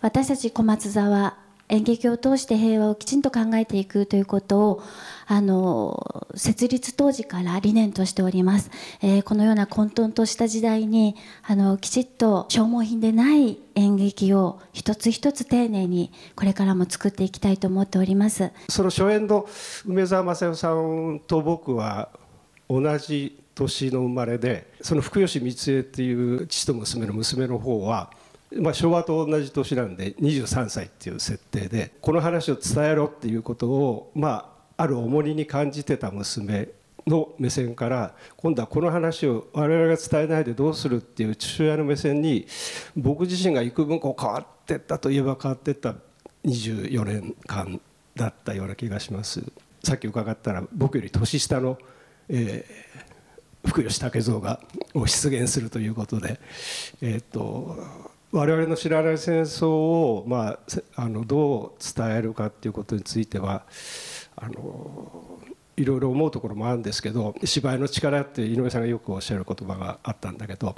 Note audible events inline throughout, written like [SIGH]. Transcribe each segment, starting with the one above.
私たち小松沢演劇を通して平和をきちんと考えていくということをあの設立当時から理念としております、えー、このような混沌とした時代にあのきちっと消耗品でない演劇を一つ一つ丁寧にこれからも作っていきたいと思っておりますその初演の梅沢雅代さんと僕は同じ年の生まれでその福吉光恵っていう父と娘の娘の方はまあ、昭和と同じ年なんで23歳っていう設定でこの話を伝えろっていうことを、まあ、ある重荷に感じてた娘の目線から今度はこの話を我々が伝えないでどうするっていう父親の目線に僕自身が幾分こう変わってったといえば変わってった24年間だったような気がします。さっき伺ったら僕より年下の、えー、福吉武蔵がを出現するということで、えー、っと我々の知らない戦争を、まあ、あのどう伝えるかっていうことについてはあのいろいろ思うところもあるんですけど芝居の力って井上さんがよくおっしゃる言葉があったんだけど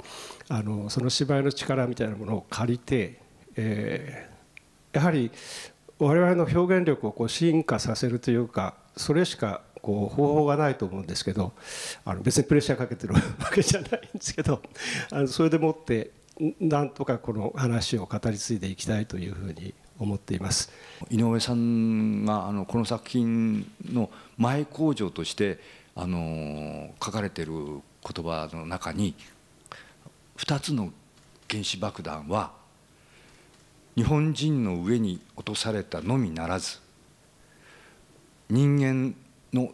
あのその芝居の力みたいなものを借りて、えー、やはり我々の表現力をこう進化させるというかそれしかこう方法がないと思うんですけどあの別にプレッシャーかけてるわけじゃないんですけどあのそれでもってなんとかこの話を語り継いでいきたいというふうに思っています井上さんがあのこの作品の前工場としてあの書かれてる言葉の中に2つの原子爆弾は日本人の上に落とされたのみならず人間の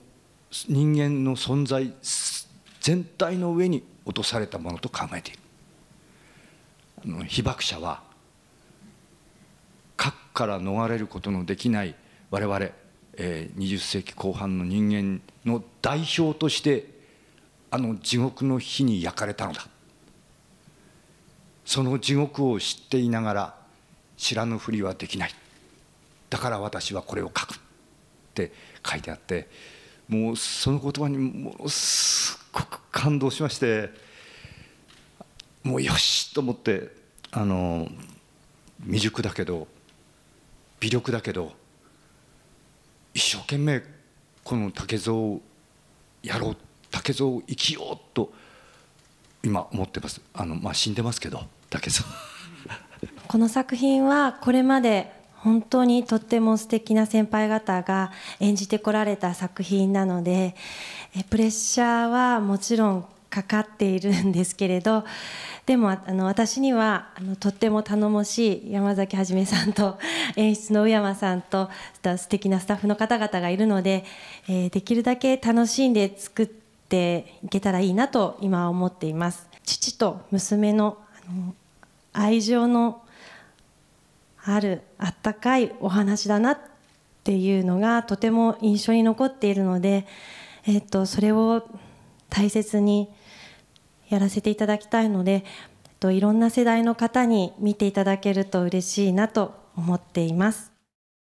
人間の存在全体の上に落とされたものと考えている被爆者は核から逃れることのできない我々、えー、20世紀後半の人間の代表としてあの地獄の火に焼かれたのだその地獄を知っていながら知らぬふりはできないだから私はこれを書くって書いてあってもうその言葉にものすごく感動しまして。もうよしと思ってあの未熟だけど微力だけど一生懸命この竹蔵をやろう竹蔵を生きようと今思ってますあの、まあ、死んでますけど竹蔵 [LAUGHS] この作品はこれまで本当にとっても素敵な先輩方が演じてこられた作品なのでプレッシャーはもちろんかかっているんですけれどでもあの私にはあのとっても頼もしい山崎はじめさんと [LAUGHS] 演出の宇山さんと素敵なスタッフの方々がいるので、えー、できるだけ楽しんで作っていけたらいいなと今は思っています。父と娘のあの愛情のあるあったかいお話だなっていうのがとても印象に残っているので、えー、っと、それを大切にやらせていただきたいので、いろんな世代の方に見ていただけると嬉しいなと思っています。